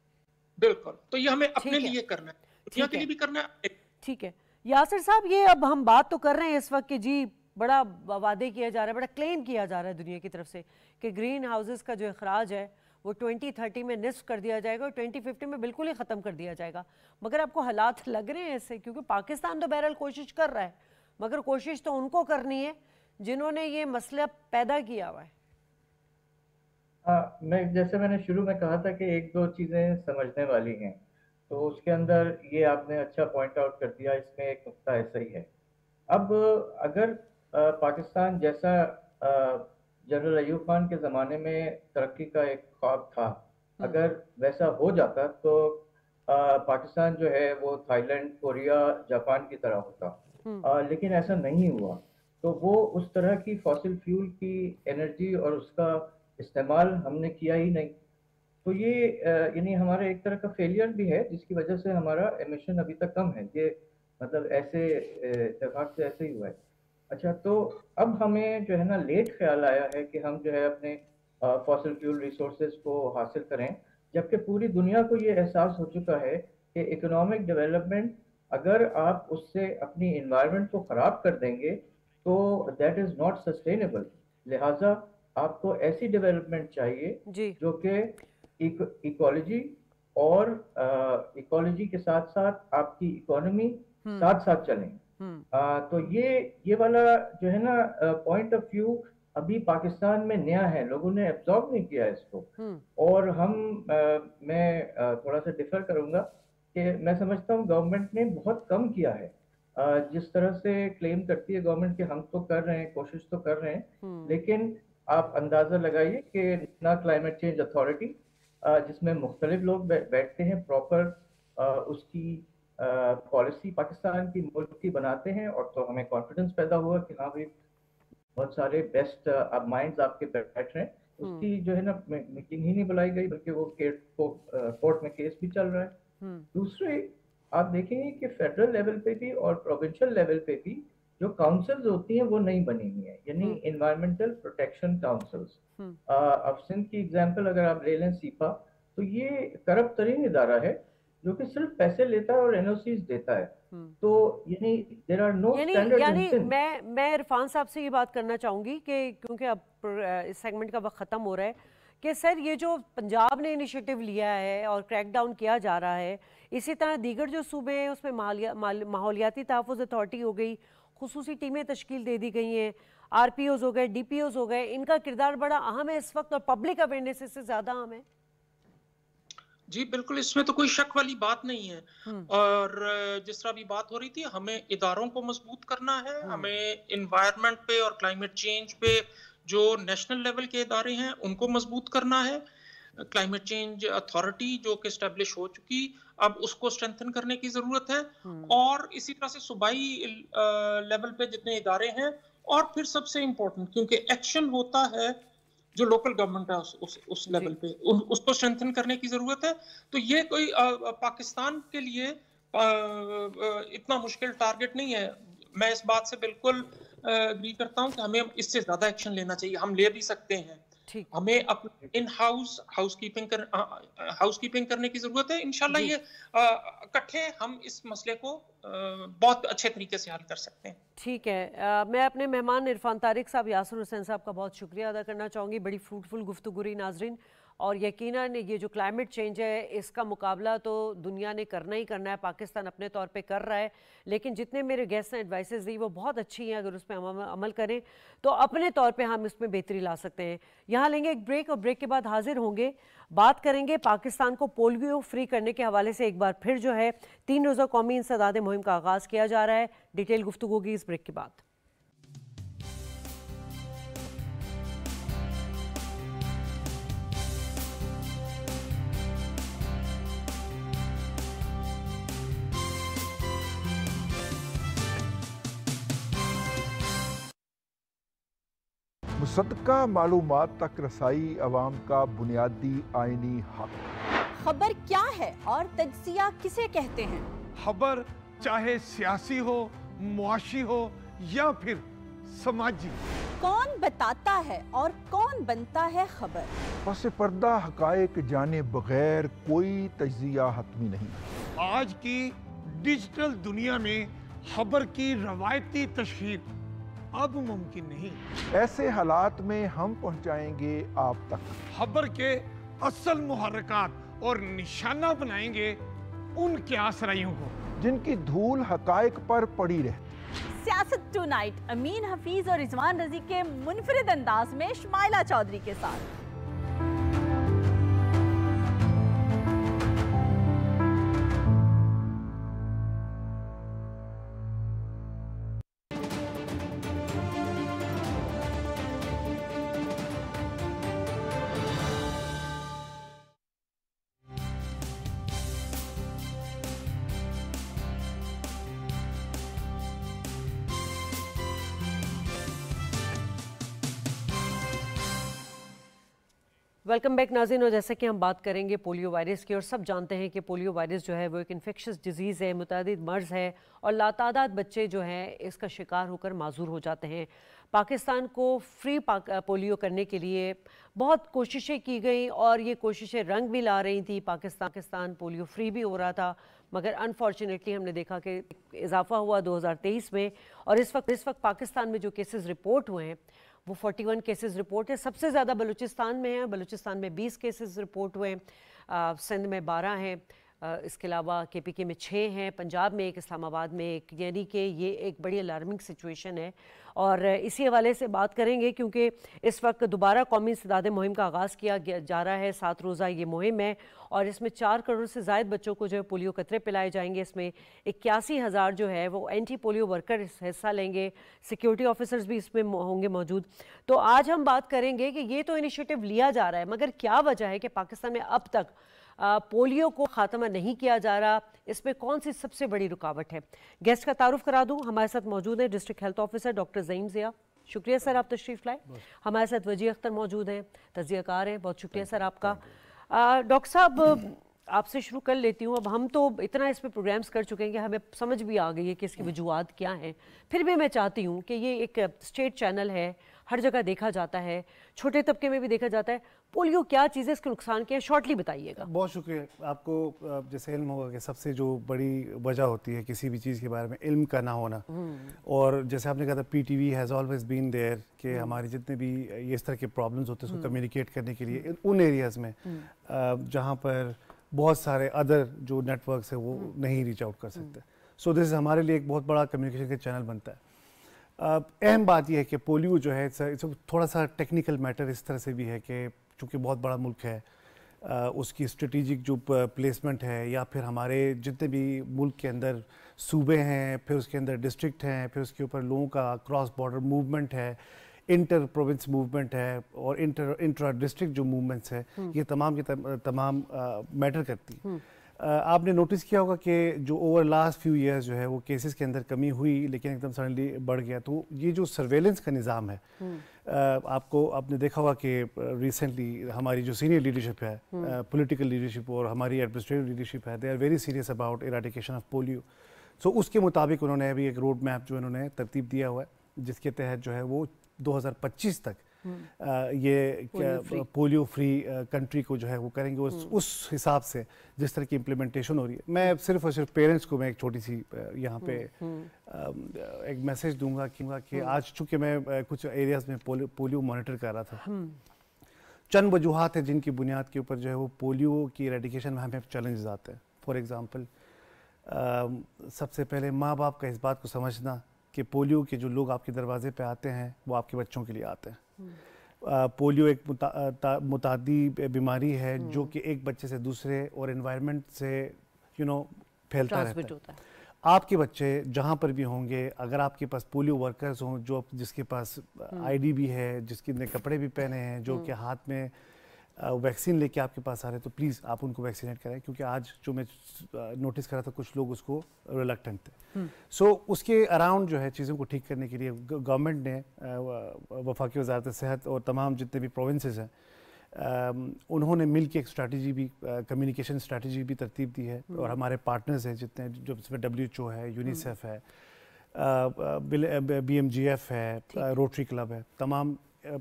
बिल्कुल तो ये हमें अपने लिए करना है के लिए भी करना है ठीक है यासर साहब ये अब हम बात तो कर रहे हैं इस वक्त कि जी बड़ा वादे किया जा रहा है बड़ा क्लेम किया जा रहा है दुनिया की तरफ से कि ग्रीन हाउसेस का जो अखराज है वो 2030 में निस्फ कर दिया जाएगा और 2050 में बिल्कुल ही ख़त्म कर दिया जाएगा मगर आपको हालात लग रहे हैं ऐसे क्योंकि पाकिस्तान तो बहरहाल कोशिश कर रहा है मगर कोशिश तो उनको करनी है जिन्होंने ये मसला पैदा किया हुआ है आ, मैं जैसे मैंने शुरू में कहा था कि एक दो चीज़ें समझने वाली हैं तो उसके अंदर ये आपने अच्छा पॉइंट आउट कर दिया इसमें एक नुकता ऐसा ही है अब अगर आ, पाकिस्तान जैसा आ, जनरल अयूब खान के ज़माने में तरक्की का एक ख्वाब था हम्म। अगर वैसा हो जाता तो पाकिस्तान जो है वो थाईलैंड कोरिया जापान की तरह होता आ, हम्म। लेकिन ऐसा नहीं हुआ तो वो उस तरह की फॉसिल फ्यूल की एनर्जी और उसका इस्तेमाल हमने किया ही नहीं तो ये यानी हमारा एक तरह का फेलियर भी है जिसकी वजह से हमारा एमिशन अभी तक कम है ये मतलब ऐसे इतफाक से ऐसे ही हुआ है अच्छा तो अब हमें जो है ना लेट ख्याल आया है कि हम जो है अपने फॉसिल फ्यूल रिसोर्सेज को हासिल करें जबकि पूरी दुनिया को ये एहसास हो चुका है कि इकोनॉमिक डेवलपमेंट अगर आप उससे अपनी इन्वायरमेंट को ख़राब कर देंगे तो दैट इज़ नॉट सस्टेनेबल लिहाजा आपको ऐसी डेवलपमेंट चाहिए जो कि इकोलॉजी और इकोलॉजी के साथ साथ आपकी इकोनॉमी हम्म। साथ साथ चलें आ, तो ये ये वाला जो है ना पॉइंट ऑफ व्यू अभी पाकिस्तान में नया है लोगों ने एब्जॉर्ब नहीं किया इसको हम्म। और हम आ, मैं आ, थोड़ा सा डिफर करूंगा कि मैं समझता हूँ गवर्नमेंट ने बहुत कम किया है आ, जिस तरह से क्लेम करती है गवर्नमेंट कि हम तो कर रहे हैं कोशिश तो कर रहे हैं हम्म। लेकिन आप अंदाजा लगाइए कि ना क्लाइमेट चेंज अथॉरिटी जिसमें मुख्तलिफ लोग बैठते हैं प्रॉपर उसकी पॉलिसी पाकिस्तान की मुल्क की बनाते हैं और तो हमें कॉन्फिडेंस पैदा हुआ कि हाँ भाई बहुत सारे बेस्ट अब माइंड आपके बैठ रहे हैं हम्म। उसकी जो है ना मीटिंग ही नहीं बुलाई गई बल्कि वो कोर्ट में केस भी चल रहा है हम्म। दूसरे आप देखेंगे कि फेडरल लेवल पे भी और प्रोविंशियल लेवल पे भी जो काउंसिल्स होती हैं वो नहीं बनी हुई है यानी इन्वायरमेंटल प्रोटेक्शन काउंसिल्स अब सिंध की एग्जांपल अगर आप ले लें सीपा तो ये करप्ट तरीन इदारा है जो कि सिर्फ पैसे लेता है और एनओसीज देता है हम्म। तो यानी देर आर नो यानी यानी मैं मैं इरफान साहब से ये बात करना चाहूंगी कि क्योंकि अब इस सेगमेंट का वक्त ख़त्म हो रहा है कि सर ये जो पंजाब ने इनिशिएटिव लिया है और क्रैकडाउन किया जा रहा है इसी तरह दीगर जो सूबे हैं उसमें माहौलियाती तहफ़ अथॉरिटी हो गई खसूसी टीमें तश्कील दे दी गई हैं आर हो गए डी हो गए इनका किरदार बड़ा अहम है इस वक्त और पब्लिक अवेयरनेस इससे ज़्यादा अहम है जी बिल्कुल इसमें तो कोई शक वाली बात नहीं है हम्म। और जिस तरह भी बात हो रही थी हमें इदारों को मजबूत करना है हम्म। हमें इन्वायरमेंट पे और क्लाइमेट चेंज पे जो नेशनल लेवल के इदारे हैं उनको मजबूत करना है क्लाइमेट चेंज अथॉरिटी जो कि स्टेब्लिश हो चुकी अब उसको स्ट्रेंथन करने की जरूरत है हम्म। और इसी तरह से सूबाई लेवल पे जितने इदारे हैं और फिर सबसे इम्पोर्टेंट क्योंकि एक्शन होता है जो लोकल गवर्नमेंट है उस उस, उस लेवल पे उस, उसको स्ट्रेंथन करने की जरूरत है तो ये कोई आ, पाकिस्तान के लिए आ, इतना मुश्किल टारगेट नहीं है मैं इस बात से बिल्कुल एग्री करता हूँ कि हमें इससे ज्यादा एक्शन लेना चाहिए हम ले भी सकते हैं हमें अपने इन हाउस हाउसकीपिंग कीपिंग कर हाउसकीपिंग करने की जरूरत है इनशाला ये इकट्ठे हम इस मसले को आ, बहुत अच्छे तरीके से हल कर सकते हैं ठीक है आ, मैं अपने मेहमान इरफान तारिक साहब यासर हुसैन साहब का बहुत शुक्रिया अदा करना चाहूँगी बड़ी फ्रूटफुल गुफ्तगुरी नाजरीन और यकीनन ये जो क्लाइमेट चेंज है इसका मुकाबला तो दुनिया ने करना ही करना है पाकिस्तान अपने तौर पे कर रहा है लेकिन जितने मेरे गेस्ट ने एडवाइसेस दी वो बहुत अच्छी हैं अगर उस पर अमल करें तो अपने तौर पे हम इसमें बेहतरी ला सकते हैं यहाँ लेंगे एक ब्रेक और ब्रेक के बाद हाजिर होंगे बात करेंगे पाकिस्तान को पोलियो फ्री करने के हवाले से एक बार फिर जो है तीन रोज़ा कौमी इंसदाद मुहिम का आगाज़ किया जा रहा है डिटेल गुफ्तु होगी इस ब्रेक के बाद तो सदका मालूम तक रसाई अवाम का बुनियादी आइनी हक खबर क्या है और तजिया किसे कहते हैं खबर चाहे सियासी हो मुआशी हो या फिर समाजी कौन बताता है और कौन बनता है खबर पस पर्दा हक जाने बगैर कोई तजिया हतमी नहीं आज की डिजिटल दुनिया में खबर की रवायती तशहर अब मुमकिन नहीं ऐसे हालात में हम पहुंचाएंगे आप तक खबर के असल मुहरकत और निशाना बनाएंगे उनके आसराइयों को जिनकी धूल हकायक पर पड़ी रहती सियासत टू नाइट अमीन हफीज और रिजवान रजी के मुनफरद अंदाज में शमाइला चौधरी के साथ वेलकम बैक नाजिन और जैसे कि हम बात करेंगे पोलियो वायरस की और सब जानते हैं कि पोलियो वायरस जो है वो एक इन्फेक्शस डिजीज़ है मुतद मर्ज़ है और लातादाद बच्चे जो हैं इसका शिकार होकर माजूर हो जाते हैं पाकिस्तान को फ्री पोलियो करने के लिए बहुत कोशिशें की गई और ये कोशिशें रंग भी ला रही थी पाकिस्तान पाकिस्तान पोलियो फ्री भी हो रहा था मगर अनफॉर्चुनेटली हमने देखा कि इजाफा हुआ 2023 में और इस वक्त इस वक्त पाकिस्तान में जो केसेस रिपोर्ट हुए हैं वो 41 केसेस रिपोर्ट है सबसे ज़्यादा बलूचिस्तान में है बलूचिस्तान में 20 केसेस रिपोर्ट हुए सिंध में 12 हैं इसके अलावा के पी के में छः हैं पंजाब में एक इस्लामाबाद में एक यानी कि ये एक बड़ी अलार्मिंग सिचुएशन है और इसी हवाले से बात करेंगे क्योंकि इस वक्त दोबारा कौमी इंसदाद मुहिम का आगाज़ किया जा रहा है सात रोज़ा ये मुहिम है और इसमें चार करोड़ से ज़ायद बच्चों को जो है पोलियो कतरे पिलाए जाएंगे इसमें इक्यासी हज़ार जो है वो एंटी पोलियो वर्कर हिस्सा लेंगे सिक्योरिटी ऑफिसर्स भी इसमें होंगे मौजूद तो आज हम बात करेंगे कि ये तो इनिशिएटिव लिया जा रहा है मगर क्या वजह है कि पाकिस्तान में अब तक पोलियो को खात्मा नहीं किया जा रहा इस पर कौन सी सबसे बड़ी रुकावट है गेस्ट का तारुफ करा दूँ हमारे साथ मौजूद है district health officer doctor Zaeem Zia शुक्रिया सर आप तशरीफ लाए हमारे साथ वजी अख्तर मौजूद हैं तजियाकार हैं बहुत शुक्रिया सर आपका डॉक्टर साहब आपसे शुरू कर लेती हूँ अब हम तो इतना इस पर प्रोग्राम्स कर चुके हैं कि हमें समझ भी आ गई है कि इसकी वजूहत क्या हैं फिर भी मैं चाहती हूँ कि ये एक स्टेट चैनल है हर जगह देखा जाता है छोटे तबके में भी देखा जाता है पोलियो क्या चीज़ है इसके नुकसान के हैं शॉर्टली बताइएगा बहुत शुक्रिया आपको जैसे इल्म होगा कि सबसे जो बड़ी वजह होती है किसी भी चीज़ के बारे में इल्म का ना होना हम्म। और जैसे आपने कहा था P T V has always been there कि हम्म। हमारे जितने भी ये इस तरह के प्रॉब्लम्स होते हैं उसको कम्युनिकेट हम्म। करने के लिए उन एरियाज़ में जहाँ पर बहुत सारे अदर जो नेटवर्क है वो नहीं रीच आउट कर सकते सो दिस हमारे लिए एक बहुत बड़ा कम्युनिकेशन का चैनल बनता है अहम बात यह है कि पोलियो जो है इट्स थोड़ा सा टेक्निकल मैटर इस तरह से भी है कि चूँकि बहुत बड़ा मुल्क है उसकी स्ट्रेटिजिक जो प्लेसमेंट है या फिर हमारे जितने भी मुल्क के अंदर सूबे हैं फिर उसके अंदर डिस्ट्रिक्ट हैं फिर उसके ऊपर लोगों का क्रॉस बॉर्डर मूवमेंट है इंटर प्रोविंस मूवमेंट है और इंटर इंट्रा डिस्ट्रिक्ट जो मूवमेंट्स हैं हम्म। ये तमाम के तम, तमाम मैटर करती हैं हम्म। आपने नोटिस किया होगा कि जो ओवर लास्ट फ्यू ईयर्स जो है वो केसेस के अंदर कमी हुई लेकिन एकदम सडनली बढ़ गया तो ये जो सर्वेलेंस का निज़ाम है हम्म। आपको आपने देखा होगा कि रिसेंटली हमारी जो सीनियर लीडरशिप है पॉलिटिकल हम्म। लीडरशिप और हमारी एडमिनिस्ट्रेटिव लीडरशिप है they are very serious about eradication of polio so उसके मुताबिक उन्होंने अभी एक रोड मैप जो इन्होंने तरतीब दिया हुआ है जिसके तहत जो है वो 2025 तक ये पोलियो फ्री कंट्री को जो है वो करेंगे उस हम्म। उस हिसाब से जिस तरह की इम्प्लीमेंटेशन हो रही है मैं सिर्फ और सिर्फ पेरेंट्स को मैं एक छोटी सी यहाँ पे हम्म, हम्म। एक मैसेज दूंगा क्योंकि कि आज चूंकि मैं कुछ एरियाज में पोलियो मॉनिटर कर रहा था चंद वजूहत है जिनकी बुनियाद के ऊपर जो है वो पोलियो की रेडिकेशन में हमें चैलेंजेस आते हैं फॉर एग्ज़ाम्पल सबसे पहले माँ बाप का इस बात को समझना कि पोलियो के जो लोग आपके दरवाजे पे आते हैं वो आपके बच्चों के लिए आते हैं पोलियो एक मुतादी बीमारी है हम्म। जो कि एक बच्चे से दूसरे और इन्वायरमेंट से यू you नो know, फैलता रहता है। आपके बच्चे जहाँ पर भी होंगे अगर आपके पास पोलियो वर्कर्स हों जो जिसके पास आईडी हम्म। भी है जिसके ने कपड़े भी पहने हैं जो हम्म। कि हाथ में वैक्सीन लेके आपके पास आ रहे हैं तो प्लीज़ आप उनको वैक्सीनेट कराएं क्योंकि आज जो मैं नोटिस करा था कुछ लोग उसको रिलेक्टेंट थे सो हम्म। so, उसके अराउंड जो है चीज़ों को ठीक करने के लिए गवर्नमेंट ने वफाकी वजारत सेहत और तमाम जितने भी प्रोविंसेस हैं उन्होंने मिल के एक स्ट्रैटी भी कम्युनिकेशन स्ट्रैटी भी तरतीब दी है हम्म। और हमारे पार्टनर्स हैं जितने जो जिसमें डब्ल्यू है यूनिसेफ हम्म। है बी एम जी एफ है रोटरी क्लब है तमाम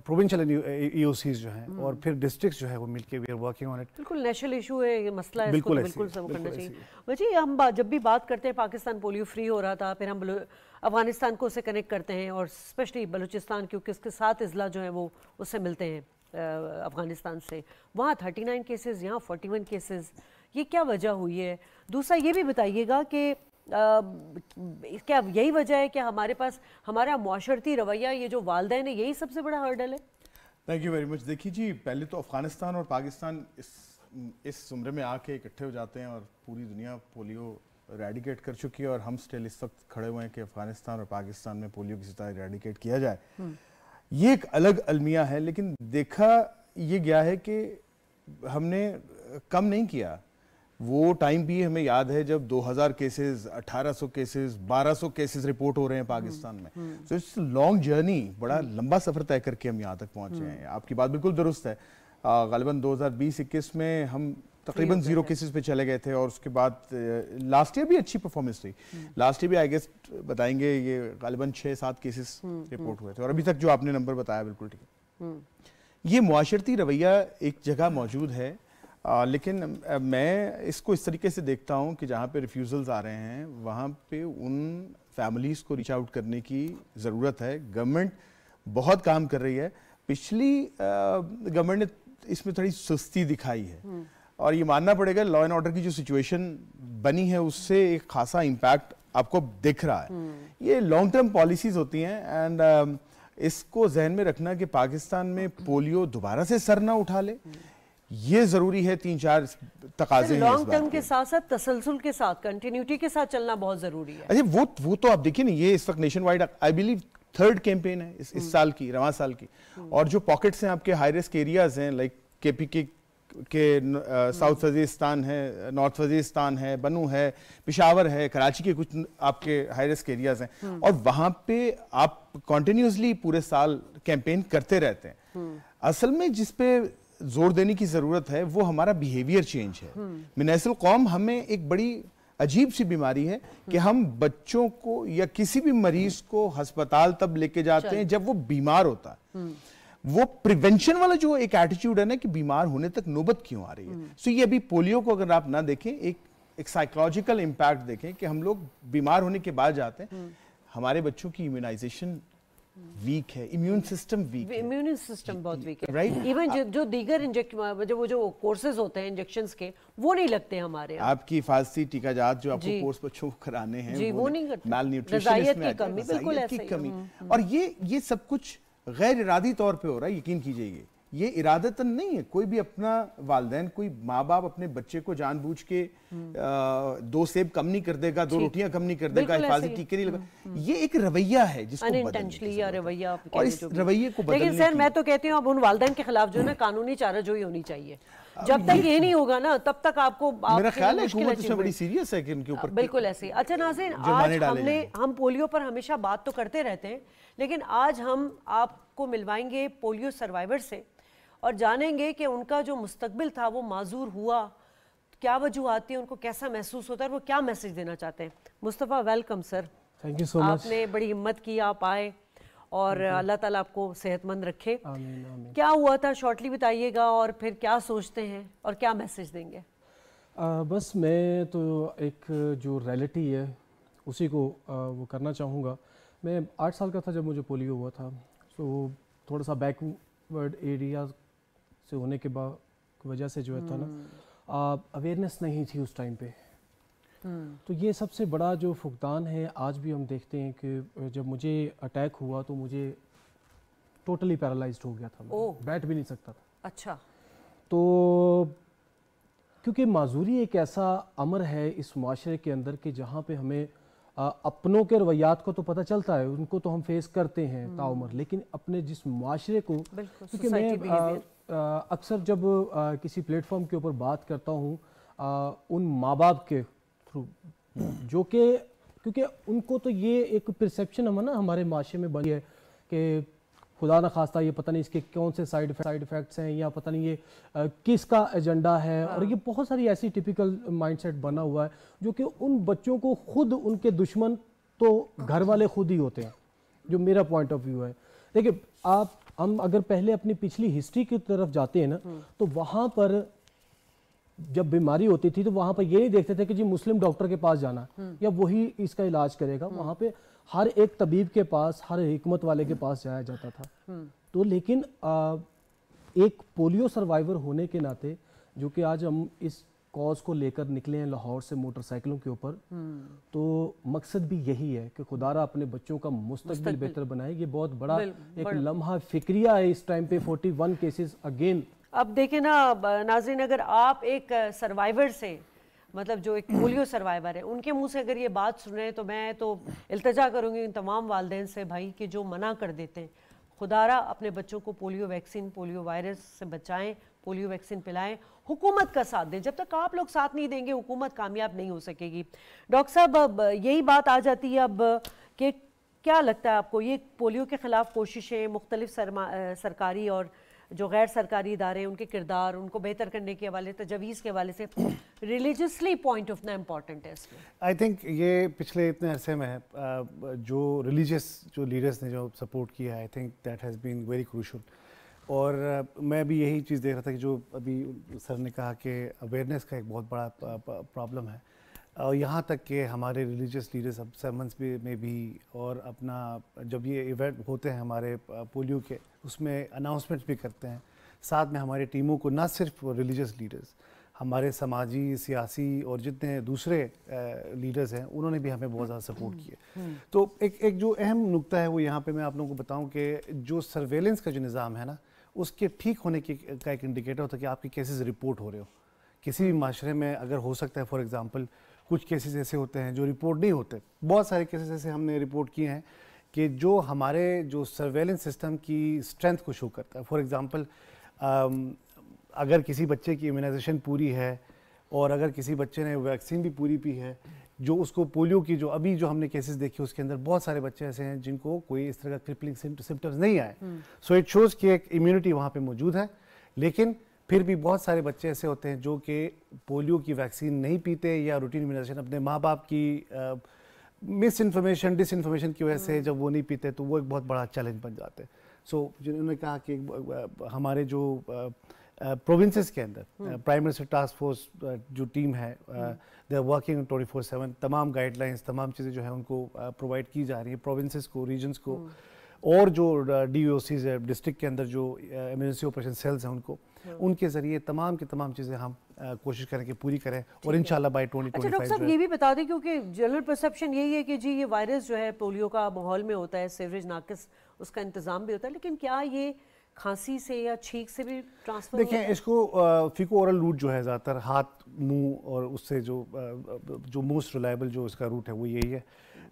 प्रोविंशियल ईओसीज e जो हैं और hmm. फिर डिस्ट्रिक्ट्स जो है वो मिलके we are working on it बिल्कुल नेशनल इशू है ये मसला है तो बिल्कुल बिल्कुल सब करना चाहिए बच्चे हम जब भी बात करते हैं पाकिस्तान पोलियो फ्री हो रहा था फिर हम अफगानिस्तान को उसे कनेक्ट करते हैं और स्पेशली बलूचिस्तान क्योंकि उसके साथ अजला जो है वो उससे मिलते हैं अफ़गानिस्तान से वहाँ थर्टी नाइन केसेज़ यहाँ फोर्टी वन केसेज़ ये क्या वजह हुई है दूसरा ये भी बताइएगा कि क्या यही वजह है कि हमारे पास हमारा माशरती रवैया ये जो वालदे हैं यही सबसे बड़ा हर्डल है थैंक यू वेरी मच देखिए जी पहले तो अफगानिस्तान और पाकिस्तान इस इस उम्र में आके इकट्ठे हो जाते हैं और पूरी दुनिया पोलियो रेडिकेट कर चुकी है और हम स्टिल इस वक्त खड़े हुए हैं कि अफगानिस्तान और पाकिस्तान में पोलियो की सतह रेडिकेट किया जाए हम्म। ये एक अलग अलमिया है लेकिन देखा ये गया है कि हमने कम नहीं किया वो टाइम भी हमें याद है जब 2000 केसेस 1800 केसेस 1200 केसेस रिपोर्ट हो रहे हैं पाकिस्तान में सो इट्स लॉन्ग जर्नी बड़ा लंबा सफर तय करके हम यहाँ तक पहुंचे हैं हम्म। आपकी बात बिल्कुल दुरुस्त है गालिबा दो हजार में हम तकरीबन जीरो केसेस पे चले गए थे और उसके बाद लास्ट ईयर भी अच्छी परफॉर्मेंस थी लास्ट ईयर भी आई गेस्ट बताएंगे ये गालिबा छः सात केसेस रिपोर्ट हम्म, हम्म। हुए थे और अभी तक जो आपने नंबर बताया बिल्कुल ठीक है ये माशरती रवैया एक जगह मौजूद है आ, लेकिन मैं इसको इस तरीके से देखता हूँ कि जहाँ पे रिफ्यूज़ल्स आ रहे हैं वहाँ पे उन फैमिलीज़ को रीच आउट करने की ज़रूरत है गवर्नमेंट बहुत काम कर रही है पिछली गवर्नमेंट ने इसमें थोड़ी सुस्ती दिखाई है हम्म। और ये मानना पड़ेगा लॉ एंड ऑर्डर की जो सिचुएशन बनी है उससे एक खासा इम्पैक्ट आपको दिख रहा है हम्म। ये लॉन्ग टर्म पॉलिसीज़ होती हैं एंड इसको जहन में रखना कि पाकिस्तान में पोलियो दोबारा से सर ना उठा ले हम्म। ये जरूरी है तीन चार तकाजे लॉन्ग टर्म के साथ साथ तसलसल के साथ कंटिन्यूटी के साथ चलना बहुत जरूरी है अच्छा वो वो तो आप देखिए ना ये इस वक्त nationwide I believe third campaign है इस, इस हम्म। साल की रवा साल की हम्म। और जो पॉकेट्स हैं आपके हाई रिस्क एरियाज हैं लाइक के पी के के साउथ वजीस्तान है नॉर्थ वजीस्तान है बनू है पिशावर है कराची के कुछ आपके हाई रिस्क एरियाज हैं हम्म। और वहां पे आप कंटिन्यूसली पूरे साल कैंपेन करते रहते हैं असल में जिसपे जोर देने की ज़रूरत है वो हमारा बिहेवियर चेंज है मिनसल कौम हम्म। हमें एक बड़ी अजीब सी बीमारी है कि हम्म। हम बच्चों को या किसी भी मरीज को हस्पताल तब लेके जाते हैं जब वो बीमार होता है हम्म। वो प्रिवेंशन वाला जो एक एटीट्यूड है ना कि बीमार होने तक नौबत क्यों आ रही है सो ये अभी पोलियो को अगर आप ना देखें एक एक साइकोलॉजिकल इम्पैक्ट देखें कि हम लोग बीमार होने के बाद जाते हैं हमारे बच्चों की इम्यूनाइजेशन वीक है immune system weak immune system बहुत वीक है राइट इवन uh, जो, दीगर जो वो जो कोर्सेज होते हैं इंजेक्शन के वो नहीं लगते हमारे आपकी फारसी टीका जात जो आपको कोर्स कराने हैं जी, वो, वो नहीं करते माल न्यूट्रिशन की कमी बिल्कुल ऐसी कमी हम्म, हम्म। और ये ये सब कुछ गैर इरादी तौर पे हो रहा है यकीन कीजिए ये इरादतन नहीं है कोई भी अपना वालदेन कोई माँ बाप अपने बच्चे को जानबूझ के आ, हम्म। दो सेब कम नहीं कर देगा दो रोटियां कम नहीं कर देगा हिफाजत टीके नहीं लगा हम्म, हम्म। ये एक रवैया है जिसको रवैया और इस रवैये को लेकिन सर मैं तो कहती हूँ अब उन वालदेन के खिलाफ जो है ना कानूनी चारा जो ही होनी चाहिए जब तक ये नहीं होगा ना तब तक आपको आप मेरा ख्याल है है इसमें तो बड़ी सीरियस कि उनके ऊपर बिल्कुल ऐसे अच्छा नाजिन आज हमने हम पोलियो पर हमेशा बात तो करते रहते हैं लेकिन आज हम आपको मिलवाएंगे पोलियो सर्वाइवर से और जानेंगे कि उनका जो मुस्तबिल था वो माजूर हुआ क्या वजूहत है उनको कैसा महसूस होता है वो क्या मैसेज देना चाहते हैं Mustafa welcome sir thank you so much आपने बड़ी हिम्मत की आप आए और अल्लाह ताला आपको सेहतमंद रखे आमीन, आमीन। क्या हुआ था शॉर्टली बताइएगा और फिर क्या सोचते हैं और क्या मैसेज देंगे आ, बस मैं तो एक जो रियलिटी है उसी को आ, वो करना चाहूँगा मैं आठ साल का था जब मुझे पोलियो हुआ था तो थोड़ा सा बैकवर्ड एरिया से होने के बाद वजह से जो है था ना अवेयरनेस हम्म। नहीं थी उस टाइम पे हम्म। तो ये सबसे बड़ा जो फुकदान है आज भी हम देखते हैं कि जब मुझे अटैक हुआ तो मुझे टोटली पैरालाइज हो गया था बैठ भी नहीं सकता था अच्छा तो क्योंकि माजूरी एक ऐसा अमर है इस माशरे के अंदर कि जहाँ पे हमें आ, अपनों के रवैयात को तो पता चलता है उनको तो हम फेस करते हैं हम्म। ताउमर लेकिन अपने जिस माशरे को क्योंकि मैं अक्सर जब किसी प्लेटफॉर्म के ऊपर बात करता हूँ उन माँ बाप के थ्रू जो कि क्योंकि उनको तो ये एक परसेप्शन हम ना हमारे माशरे में बनी है कि खुदा न खास्ता ये पता नहीं इसके कौन से साइड साइड इफ़ेक्ट्स हैं या पता नहीं ये आ, किसका एजेंडा है हाँ। और ये बहुत सारी ऐसी टिपिकल माइंडसेट बना हुआ है जो कि उन बच्चों को खुद उनके दुश्मन तो घर वाले खुद ही होते हैं जो मेरा पॉइंट ऑफ व्यू है देखिए आप हम अगर पहले अपनी पिछली हिस्ट्री की तरफ जाते हैं ना हम्म। तो वहां पर जब बीमारी होती थी तो वहां पर ये नहीं देखते थे कि जी मुस्लिम डॉक्टर के पास जाना हम्म। या वही इसका इलाज करेगा हम्म। वहां पे हर एक तबीब के पास हर हमत वाले के पास जाया जाता था तो लेकिन आ, एक पोलियो सर्वाइवर होने के नाते जो कि आज हम इस कॉज को लेकर निकले हैं लाहौर से मोटरसाइकिलों के ऊपर हम्म। तो मकसद भी यही है कि खुदारा अपने बच्चों का मुस्तबिल बेहतर बनाए ये बहुत बड़ा एक लम्हा फिक्रिया है इस टाइम पे 41 केसेस अगेन अब देखे ना नाजरीन अगर आप एक सर्वाइवर से मतलब जो एक पोलियो सर्वाइवर है उनके मुंह से अगर ये बात सुन रहे हैं तो मैं तो अल्तजा करूँगी इन तमाम वालदे से भाई कि जो मना कर देते हैं खुदारा अपने बच्चों को पोलियो वैक्सीन पोलियो वायरस से बचाएं पोलियो वैक्सीन पिलाएं हुकूमत का साथ दें जब तक आप लोग साथ नहीं देंगे हुकूमत कामयाब नहीं हो सकेगी डॉक्टर साहब अब यही बात आ जाती है अब कि क्या लगता है आपको ये पोलियो के ख़िलाफ़ कोशिशें मुख्तलिफ सरकारी और जो गैर सरकारी इदारे हैं उनके किरदार उनको बेहतर करने के हवाले तजवीज़ के हवाले से रिलीजसली पॉइंट ऑफ ना इम्पॉर्टेंट है आई थिंक ये पिछले इतने अरसे में जो रिलीजियस जो लीडर्स ने जो सपोर्ट किया I think that has been very crucial और मैं भी यही चीज़ देख रहा था कि जो अभी सर ने कहा कि अवेयरनेस का एक बहुत बड़ा प्रॉब्लम है और यहाँ तक कि हमारे रिलीजियस लीडर्स अब सरमन्स में भी और अपना जब ये इवेंट होते हैं हमारे पोलियो के उसमें अनाउंसमेंट भी करते हैं साथ में हमारी टीमों को ना सिर्फ रिलीजियस लीडर्स हमारे समाजी सियासी और जितने दूसरे लीडर्स हैं उन्होंने भी हमें बहुत ज़्यादा सपोर्ट किया हम्म, हम्म। तो एक एक जो अहम नुकता है वो यहाँ पे मैं आप लोगों को बताऊं कि जो सर्वेलेंस का जो निज़ाम है ना उसके ठीक होने की का एक इंडिकेटर होता है कि आपके केसेस रिपोर्ट हो रहे हो किसी भी माशरे में अगर हो सकता है फॉर एग्ज़ाम्पल कुछ केसेस ऐसे होते हैं जो रिपोर्ट नहीं होते बहुत सारे केसेस ऐसे हमने रिपोर्ट किए हैं कि जो हमारे जो सर्वेलेंस सिस्टम की स्ट्रेंथ को शो करता है फॉर एग्ज़ाम्पल um, अगर किसी बच्चे की इम्यूनाइजेशन पूरी है और अगर किसी बच्चे ने वैक्सीन भी पूरी पी है जो उसको पोलियो की जो अभी जो हमने केसेस देखे उसके अंदर बहुत सारे बच्चे ऐसे हैं जिनको कोई इस तरह का क्रिपलिंग सिम्टम्स नहीं आए सो इट शोज़ कि एक इम्यूनिटी वहाँ पे मौजूद है लेकिन फिर भी बहुत सारे बच्चे ऐसे होते हैं जो कि पोलियो की वैक्सीन नहीं पीते या रूटीन इम्यूनाइजेशन अपने माँ बाप की मिस इन्फॉर्मेशन डिस इन्फॉर्मेशन की वजह से हम्म। जब वो नहीं पीते तो वो एक बहुत बड़ा चैलेंज बन जाते हैं सो so, जिन्होंने कहा कि हमारे जो आ, प्रोविंसेस uh, के अंदर प्राइम मिनिस्टर टास्क फोर्स जो टीम है they are working twenty four seven तमाम गाइडलाइंस तमाम चीज़ें जो है उनको प्रोवाइड uh, की जा रही है प्रोविंसेस को रीजन्स को hmm. और जो डी ओ सीज है डिस्ट्रिक्ट के अंदर जो इमरजेंसी ऑपरेशन सेल्स हैं उनको hmm. उनके जरिए तमाम की तमाम चीज़ें हम uh, कोशिश करें कि पूरी करें और इंशाल्लाह बाय 2025 अच्छा डॉक्टर साहब ये भी बता दें क्योंकि जनरल परसेप्शन यही है कि जी ये वायरस जो है पोलियो का माहौल में होता है सेवरेज नाकस उसका इंतज़ाम भी होता है लेकिन क्या ये खांसी से या छींक से भी ट्रांसफर देखें इसको फीको ओरल रूट जो है ज़्यादातर हाथ मुंह और उससे जो जो मोस्ट रिलायबल जो इसका रूट है वो यही है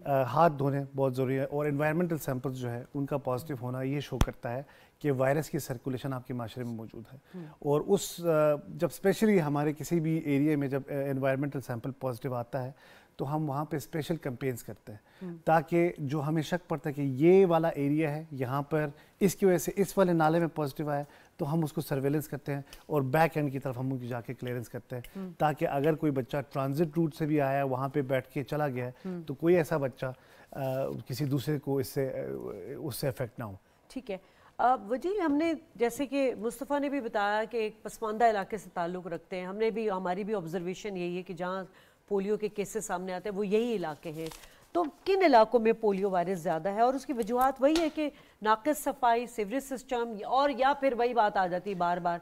आ, हाथ धोने बहुत ज़रूरी है और इन्वायरमेंटल सैम्पल्स जो है उनका पॉजिटिव होना ये शो करता है कि वायरस की सर्कुलेशन आपके माशरे में मौजूद है हम्म। और उस जब स्पेशली हमारे किसी भी एरिया में जब इन्वायरमेंटल सैम्पल पॉजिटिव आता है तो हम वहाँ पे स्पेशल कैंपेन्स करते हैं हम्म। ताकि जो हमें शक पड़ता है कि ये वाला एरिया है यहाँ पर इसकी वजह से इस वाले नाले में पॉजिटिव आया तो हम उसको सर्वेलेंस करते हैं और बैक एंड की तरफ हम उनकी जाके क्लियरेंस करते हैं हम्म। ताकि अगर कोई बच्चा ट्रांजिट रूट से भी आया वहाँ पे बैठ के चला गया है हम्म। तो कोई ऐसा बच्चा आ, किसी दूसरे को इससे उससे अफेक्ट ना हो ठीक है वजी हमने जैसे कि मुस्तफ़ा ने भी बताया कि एक पसमानदा इलाके से ताल्लुक़ रखते हैं हमने भी हमारी भी ऑब्जर्वेशन यही है कि जहाँ पोलियो के केसेस सामने आते हैं वो यही इलाके हैं तो किन इलाकों में पोलियो वायरस ज़्यादा है और उसकी वजूहत वही है कि नाकस सफाई सिवरेज सिस्टम और या फिर वही बात आ जाती है बार बार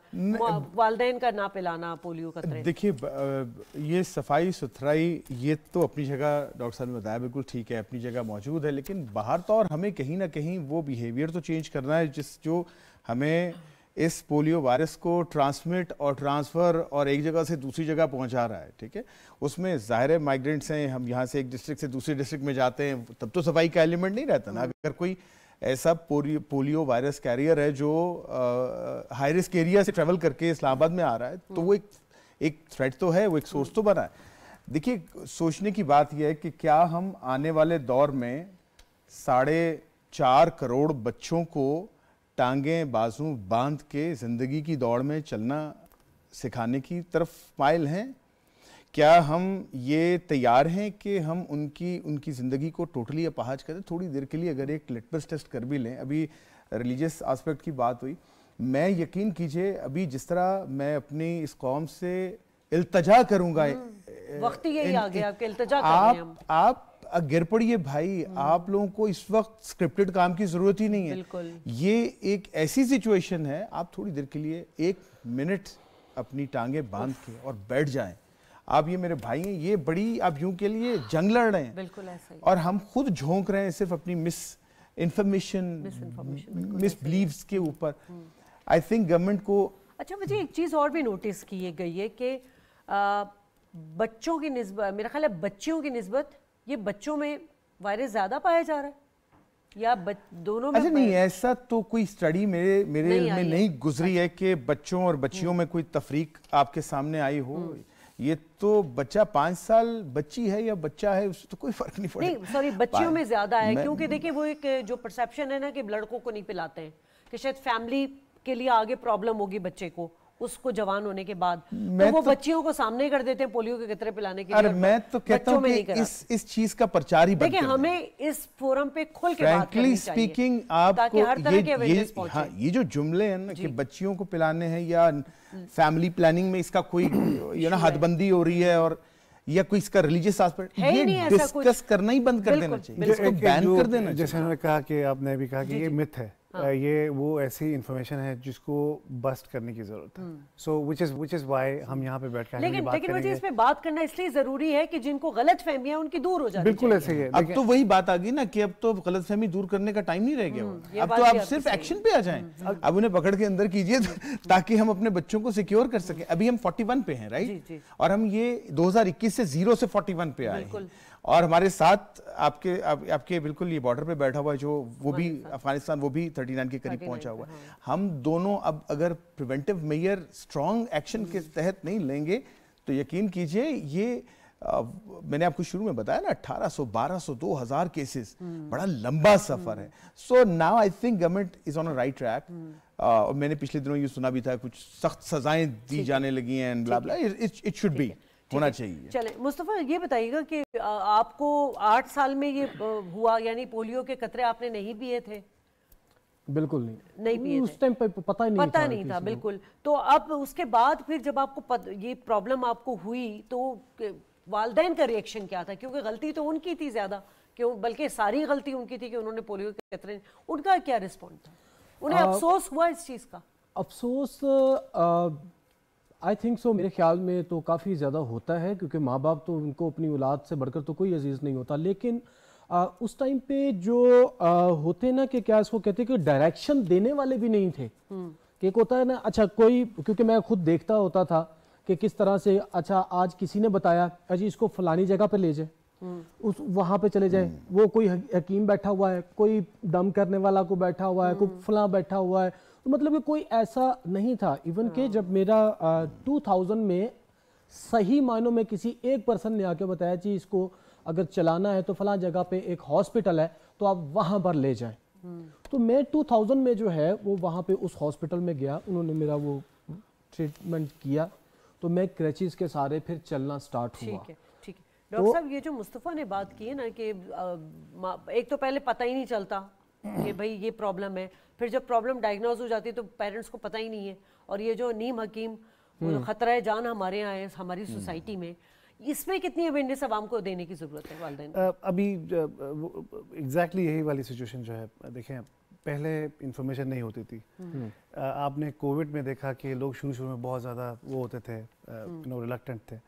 वालदेन का ना पिलाना पोलियो का देखिए ये सफाई सुथराई ये तो अपनी जगह डॉक्टर साहब ने बताया बिल्कुल ठीक है अपनी जगह मौजूद है लेकिन बाहर तो और हमें कहीं ना कहीं वो बिहेवियर तो चेंज करना है जिस जो हमें इस पोलियो वायरस को ट्रांसमिट और ट्रांसफ़र और एक जगह से दूसरी जगह पहुंचा रहा है ठीक है उसमें ज़ाहिर माइग्रेंट्स हैं हम यहाँ से एक डिस्ट्रिक्ट से दूसरे डिस्ट्रिक्ट में जाते हैं तब तो सफाई का एलिमेंट नहीं रहता ना हम्म। अगर कोई ऐसा पोलियो वायरस कैरियर है जो हाई रिस्क एरिया से ट्रेवल करके इस्लामाबाद में आ रहा है तो हम्म। वो एक एक थ्रेट तो है वो एक सोर्स तो बना है देखिए सोचने की बात यह है कि क्या हम आने वाले दौर में साढ़े चार करोड़ बच्चों को टांगें बाजू बांध के ज़िंदगी की दौड़ में चलना सिखाने की तरफ मायल हैं क्या हम ये तैयार हैं कि हम उनकी उनकी ज़िंदगी को टोटली अपहाज करें थोड़ी देर के लिए अगर एक लिटमस टेस्ट कर भी लें अभी रिलीजियस आस्पेक्ट की बात हुई मैं यकीन कीजिए अभी जिस तरह मैं अपनी इस कौम से इल्तजा करूँगा हम्म। वक्त यही आ गया इल्तजा आप, आप गिर पड़िए भाई हम्म। आप लोगों को इस वक्त स्क्रिप्टेड काम की जरूरत ही नहीं है ये एक ऐसी सिचुएशन है आप थोड़ी देर के लिए एक मिनट अपनी टांगे बांध के और बैठ जाएं आप ये मेरे भाई हैं ये बड़ी आप यूं के लिए जंग लड़ रहे हैं बिल्कुल ऐसा और हम खुद झोंक रहे हैं सिर्फ अपनी मिस इंफॉर्मेशन मिस बिलीव्स के ऊपर आई थिंक गवर्नमेंट को अच्छा मुझे एक चीज़ और भी नोटिस की गई है कि बच्चों की नस्बत मेरा ख्याल है बच्चियों की नस्बत ये बच्चों में वायरस ज्यादा पाया जा रहा है या बच, दोनों में अच्छा, नहीं ऐसा तो कोई स्टडी मेरे मेरे नहीं में नहीं गुजरी है अच्छा। कि बच्चों और बच्चियों में कोई तफरीक आपके सामने आई हो हम्म। ये तो बच्चा पांच साल बच्ची है या बच्चा है उससे तो कोई फर्क नहीं पड़ता नहीं सॉरी बच्चियों में ज्यादा है क्योंकि देखिए वो एक जो परसेप्शन है ना कि लड़कों को नहीं पिलाते हैं कि शायद फैमिली के लिए आगे प्रॉब्लम होगी बच्चे को उसको जवान होने के बाद तो वो तो, बच्चियों को सामने कर देते हैं पोलियो के कतरे पिलाने के लिए मैं तो कहता हूँ इस इस चीज का प्रचार ही देखिए हमें इस फोरम पे खुल के बात करनी स्पीकिंग आपको हर तरह के अवेयरनेस हाँ ये जो जुमले हैं ना कि बच्चियों को पिलाने हैं या फैमिली प्लानिंग में इसका कोई यू ना हदबंदी हो रही है और या कोई इसका रिलीजियस एस्पेक्ट ये डिस्कस करना ही बंद कर देना चाहिए इसको बैन कर देना जैसे उन्होंने कहा कि आपने भी कहा कि ये मिथ है हाँ. ये वो ऐसी इन्फॉर्मेशन है जिसको बस्ट करने की जरूरत है so which is which is why हम यहाँ पे बैठ कर लेकिन लेकिन मुझे इसमें बात करना इसलिए जरूरी है कि जिनको गलत है उनकी दूर हो जाए बिल्कुल ऐसे ही अब तो वही बात आ गई ना कि अब तो गलत फहमी दूर करने का टाइम नहीं रह गया हम्म, अब तो आप सिर्फ एक्शन पे आ जाए हम्म, हम्म। अब उन्हें पकड़ के अंदर कीजिए ताकि हम अपने बच्चों को सिक्योर कर सके अभी हम फोर्टी पे है राइट और हम ये दो से जीरो से फोर्टी पे आए और हमारे साथ आपके आप, आपके बिल्कुल ये बॉर्डर पे बैठा हुआ जो वो भी अफगानिस्तान वो भी 39 के करीब पहुंचा हुआ है हाँ। हम दोनों अब अगर प्रिवेंटिव मेयर स्ट्रॉन्ग एक्शन के हम्म। तहत नहीं लेंगे तो यकीन कीजिए ये आ, मैंने आपको शुरू में बताया ना 1800, 1200, 2000 केसेस बड़ा लंबा सफर है so now I think government is on right track और मैंने पिछले दिनों ये सुना भी था कुछ सख्त सजाएं दी जाने लगी हैं इट शुड बी होना चाहिए चले मुस्तफ़ा ये बताइएगा कि आपको आठ साल में ये हुआ यानी पोलियो के कतरे आपने नहीं पिए थे बिल्कुल नहीं नहीं पिए उस टाइम पे पता ही नहीं पता था नहीं था बिल्कुल तो अब उसके बाद फिर जब आपको पत, ये प्रॉब्लम आपको हुई तो वालदेन का रिएक्शन क्या था क्योंकि गलती तो उनकी थी ज़्यादा क्यों बल्कि सारी गलती उनकी थी कि उन्होंने पोलियो के कतरे उनका क्या रिस्पॉन्ड था उन्हें अफसोस हुआ इस चीज़ का अफसोस आई थिंक सो मेरे ख्याल में तो काफ़ी ज़्यादा होता है क्योंकि माँ बाप तो उनको अपनी औलाद से बढ़कर तो कोई अजीज़ नहीं होता लेकिन आ, उस टाइम पे जो आ, होते ना कि क्या इसको कहते कि डायरेक्शन देने वाले भी नहीं थे हम्म। कि एक होता है ना अच्छा कोई क्योंकि मैं खुद देखता होता था कि किस तरह से अच्छा आज किसी ने बताया अजी इसको फलानी जगह पर ले जाए हम्म। उस वहाँ पे चले जाए हम्म। वो कोई हकीम बैठा हुआ है कोई दम करने वाला को बैठा हुआ है कोई फला बैठा हुआ है तो मतलब कि कोई ऐसा नहीं था इवन के जब मेरा टू थाउजेंड में सही मायनों में किसी एक पर्सन ने आके बताया कि इसको अगर चलाना है तो फला जगह पे एक हॉस्पिटल है तो आप वहाँ पर ले जाएं तो मैं 2000 में जो है वो वहाँ पे उस हॉस्पिटल में गया उन्होंने मेरा वो ट्रीटमेंट किया तो मैं क्रैचेस के सारे फिर चलना स्टार्ट ठीक हुआ है, ठीक है डॉक्टर तो, साहब ये जो मुस्तफ़ा ने बात की है ना कि एक तो पहले पता ही नहीं चलता कि भाई ये प्रॉब्लम है फिर जब प्रॉब्लम डायग्नोज हो जाती है तो पेरेंट्स को पता ही नहीं है और ये जो नीम हकीम वो जो हम्म। खतरा है जान हमारे यहाँ है हमारी सोसाइटी हम्म। में इसमें कितनी अवेयरनेस आवाम को देने की ज़रूरत है वाले अभी एग्जैक्टली यही वाली सिचुएशन जो है देखें पहले इन्फॉर्मेशन नहीं होती थी हम्म। आपने कोविड में देखा कि लोग शुरू शुरू में बहुत ज़्यादा वो होते थे नो रिलक्टेंट थे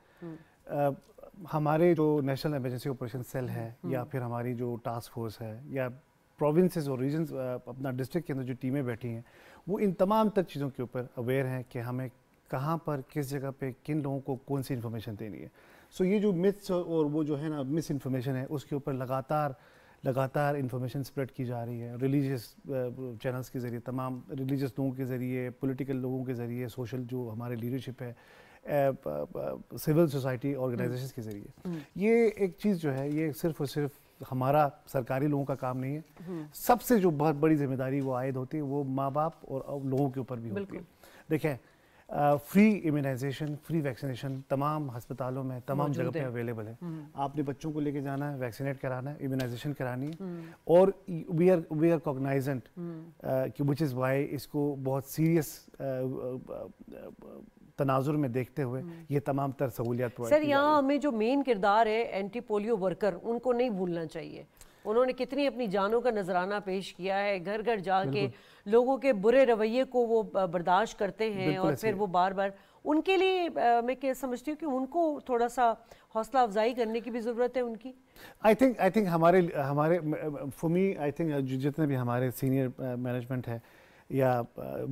हमारे जो नेशनल एमरजेंसी ऑपरेशन सेल है या फिर हमारी जो टास्क फोर्स है या प्रोविंसेस और रीजन अपना डिस्ट्रिक्ट के अंदर जो टीमें बैठी हैं वो इन तमाम तर चीज़ों के ऊपर अवेयर हैं कि हमें कहाँ पर किस जगह पे किन लोगों को कौन सी इन्फॉर्मेशन देनी है सो so ये जो मिथ्स और वो जो है ना मिस इन्फॉर्मेशन है उसके ऊपर लगातार लगातार इन्फॉर्मेशन स्प्रेड की जा रही है रिलीजियस चैनल्स के ज़रिए तमाम रिलीजियस लोगों के ज़रिए पॉलिटिकल लोगों के ज़रिए सोशल जो हमारे लीडरशिप है सिविल सोसाइटी ऑर्गेनाइजेशंस के ज़रिए हम्म। ये एक चीज़ जो है ये सिर्फ और सिर्फ हमारा सरकारी लोगों का काम नहीं है सबसे जो बहुत बड़ी जिम्मेदारी वो आयद होती है वो माँ बाप और लोगों के ऊपर भी होती है देखें फ्री इम्यूनाइजेशन फ्री वैक्सीनेशन तमाम हस्पतालों में तमाम जगह पे अवेलेबल है हम्म। आपने बच्चों को लेके जाना है वैक्सीनेट कराना है इम्यूनाइजेशन करानी है हम्म। और we are we are cognizant which is why इसको बहुत सीरियस तनाजुर में देखते हुए हम्म। ये तमाम तर सहूलियात सर यहाँ हमें जो मेन किरदार है एंटी पोलियो वर्कर उनको नहीं भूलना चाहिए उन्होंने कितनी अपनी जानों का नजराना पेश किया है घर घर जाके लोगों के बुरे रवैये को वो बर्दाश्त करते हैं और फिर वो बार बार उनके लिए आ, मैं क्या समझती हूँ कि उनको थोड़ा सा हौसला अफजाई करने की भी ज़रूरत है उनकी आई थिंक आई थिंक हमारे हमारे फॉर आई थिंक जितने भी हमारे सीनियर मैनेजमेंट है या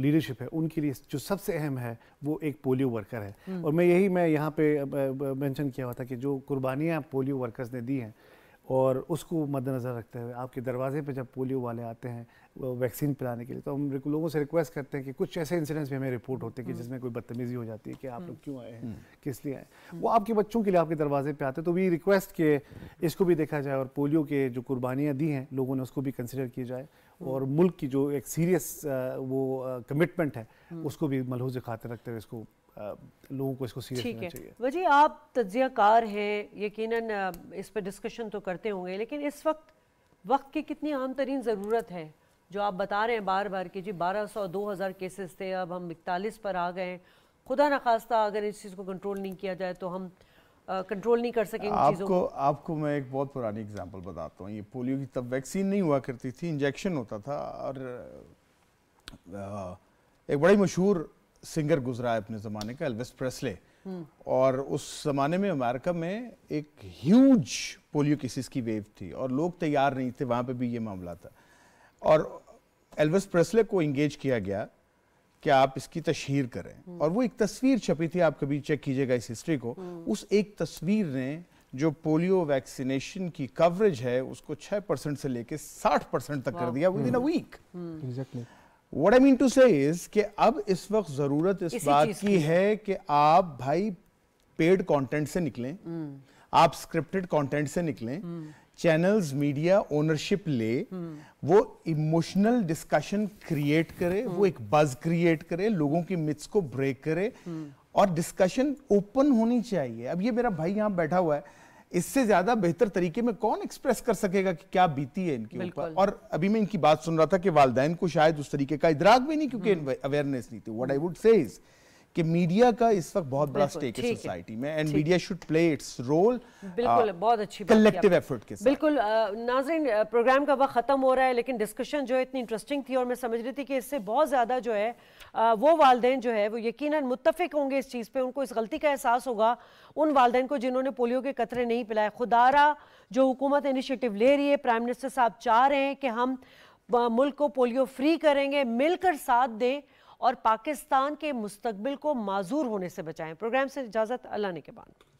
लीडरशिप है उनके लिए जो सबसे अहम है वो एक पोलियो वर्कर है हम्म। और मैं यही मैं यहाँ पे मेंशन किया हुआ था कि जो कुर्बानियाँ पोलियो वर्कर्स ने दी हैं और उसको मद्दनज़र रखते हुए आपके दरवाजे पे जब पोलियो वाले आते हैं वैक्सीन पिलाने के लिए तो हम लोगों से रिक्वेस्ट करते हैं कि कुछ ऐसे इंसिडेंट्स भी हमें रिपोर्ट होते हैं कि हम्म। जिसमें कोई बदतमीजी हो जाती है कि आप लोग हम्म। क्यों आए हैं किस लिए आए वो आपके बच्चों के लिए आपके दरवाजे पर आते हैं तो वी रिक्वेस्ट कि इसको भी देखा जाए और पोलियो के जो कुर्बानियाँ दी हैं लोगों ने उसको भी कंसिडर किया जाए हम्म। और मुल्क की जो एक सीरियस वो कमिटमेंट है हम्म। उसको भी मलहूज खाते रखते हुए इसको लोगों को इसको सीरियस लेना चाहिए वजी आप तजियाकार हैं यकीनन इस पर डिस्कशन तो करते होंगे लेकिन इस वक्त वक्त की कितनी आम तरीन ज़रूरत है जो आप बता रहे हैं बार बार कि जी 1200 हजार केसेस थे अब हम इकतालीस पर आ गए खुदा न खास्ता अगर इस चीज़ को कंट्रोल नहीं किया जाए तो हम कंट्रोल नहीं कर सकेंगे आपको आपको मैं एक बहुत पुरानी एग्जांपल बताता हूँ ये पोलियो की तब वैक्सीन नहीं हुआ करती थी इंजेक्शन होता था और एक बड़ी मशहूर सिंगर गुजरा है अपने ज़माने का एल्विस हम्म। प्रेसले और उस ज़माने में अमेरिका में एक ह्यूज पोलियो केसेस की वेव थी और लोग तैयार नहीं थे वहाँ पे भी ये मामला था और एल्विस प्रेसले को इंगेज किया गया कि आप इसकी तशहर करें हम्म। और वो एक तस्वीर छपी थी आप कभी चेक कीजिएगा इस हिस्ट्री को हम्म। उस एक तस्वीर ने जो पोलियो वैक्सीनेशन की कवरेज है उसको छह परसेंट से लेके साठ परसेंट तक कर दिया within a week what I mean to say is कि अब इस वक्त जरूरत इस बात की, की है कि आप भाई पेड कंटेंट से निकलें हम्म। आप स्क्रिप्टेड कंटेंट से निकलें चैनल्स मीडिया ओनरशिप ले वो इमोशनल डिस्कशन क्रिएट करे वो एक बज क्रिएट करे लोगों की मिथ्स को ब्रेक करे और डिस्कशन ओपन होनी चाहिए अब ये मेरा भाई यहाँ बैठा हुआ है इससे ज्यादा बेहतर तरीके में कौन एक्सप्रेस कर सकेगा कि क्या बीती है इनके ऊपर और अभी मैं इनकी बात सुन रहा था कि वालदेन को शायद उस तरीके का इदराक भी नहीं क्योंकि अवेयरनेस हम्म। नहीं थी व्हाट आई वुड से कि मीडिया का इस वक्त बहुत बड़ा स्टेक है सोसाइटी में and media should play its role बिल्कुल आ, uh, बहुत अच्छी कलेक्टिव एफर्ट के साथ बिल्कुल uh, नाजरीन प्रोग्राम uh, का वक्त ख़त्म हो रहा है लेकिन डिस्कशन जो है इतनी इंटरेस्टिंग थी और मैं समझ रही थी कि इससे बहुत ज़्यादा जो है आ, वो वालदेन जो है वो यकीन मुतफिक होंगे इस चीज़ पर उनको इस गलती का एहसास होगा उन वालदेन को जिन्होंने पोलियो के कतरे नहीं पिलाए खुदारा जो हुकूमत इनिशियटिव ले रही है प्राइम मिनिस्टर साहब चाह रहे हैं कि हम मुल्क को पोलियो फ्री करेंगे मिलकर साथ दें और पाकिस्तान के मुस्तबिल को माजूर होने से बचाएं प्रोग्राम से इजाज़त अल्लाह ने के बाद